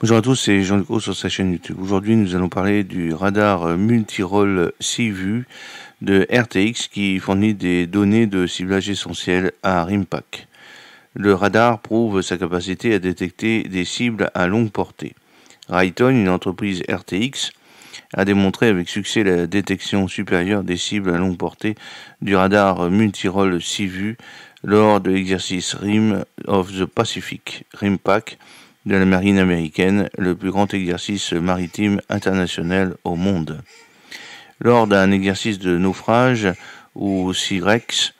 Bonjour à tous, c'est Jean lucot sur sa chaîne YouTube. Aujourd'hui, nous allons parler du radar euh, multirole vues de RTX qui fournit des données de ciblage essentiel à RIMPAC. Le radar prouve sa capacité à détecter des cibles à longue portée. Raytheon, une entreprise RTX, a démontré avec succès la détection supérieure des cibles à longue portée du radar multirole SIVU lors de l'exercice RIM of the Pacific, RIMPAC, de la marine américaine, le plus grand exercice maritime international au monde. Lors d'un exercice de naufrage ou C-REX,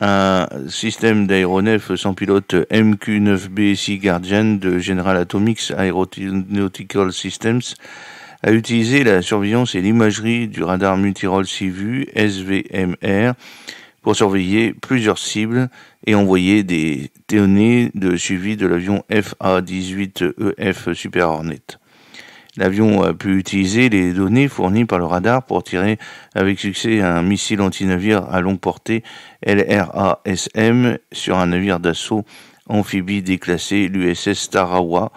un système d'aéronefs sans pilote MQ-9B Sea Guardian de General Atomics Aeronautical Systems a utilisé la surveillance et l'imagerie du radar multirole SIVU SVMR pour surveiller plusieurs cibles et envoyer des données de suivi de l'avion FA-18EF e Super Hornet. L'avion a pu utiliser les données fournies par le radar pour tirer avec succès un missile antinavire à longue portée LRASM sur un navire d'assaut amphibie déclassé l'USS Tarawa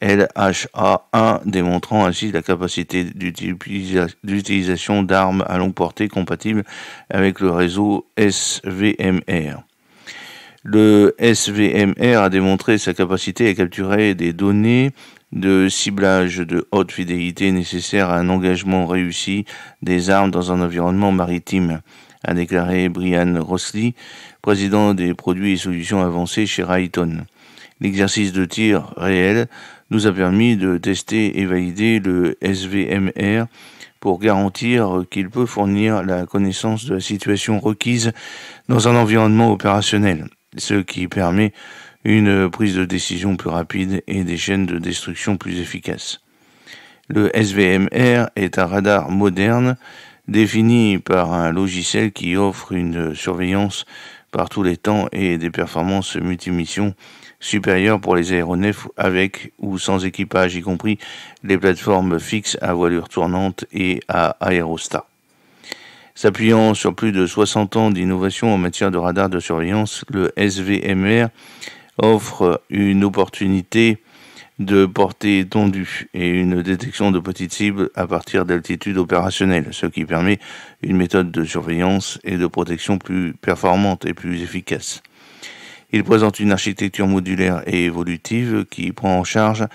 LHA1 démontrant ainsi la capacité d'utilisation d'armes à longue portée compatibles avec le réseau SVMR. Le SVMR a démontré sa capacité à capturer des données de ciblage de haute fidélité nécessaires à un engagement réussi des armes dans un environnement maritime, a déclaré Brian Rossley, président des produits et solutions avancées chez Raytheon. L'exercice de tir réel nous a permis de tester et valider le SVMR pour garantir qu'il peut fournir la connaissance de la situation requise dans un environnement opérationnel, ce qui permet une prise de décision plus rapide et des chaînes de destruction plus efficaces. Le SVMR est un radar moderne défini par un logiciel qui offre une surveillance par tous les temps et des performances multimissions supérieures pour les aéronefs avec ou sans équipage, y compris les plateformes fixes à voilure tournante et à aérostat. S'appuyant sur plus de 60 ans d'innovation en matière de radar de surveillance, le SVMR offre une opportunité de portée tendue et une détection de petites cibles à partir d'altitudes opérationnelles, ce qui permet une méthode de surveillance et de protection plus performante et plus efficace. Il présente une architecture modulaire et évolutive qui prend en charge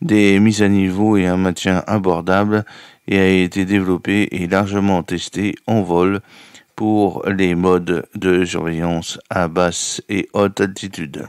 des mises à niveau et un maintien abordable et a été développé et largement testé en vol pour les modes de surveillance à basse et haute altitude.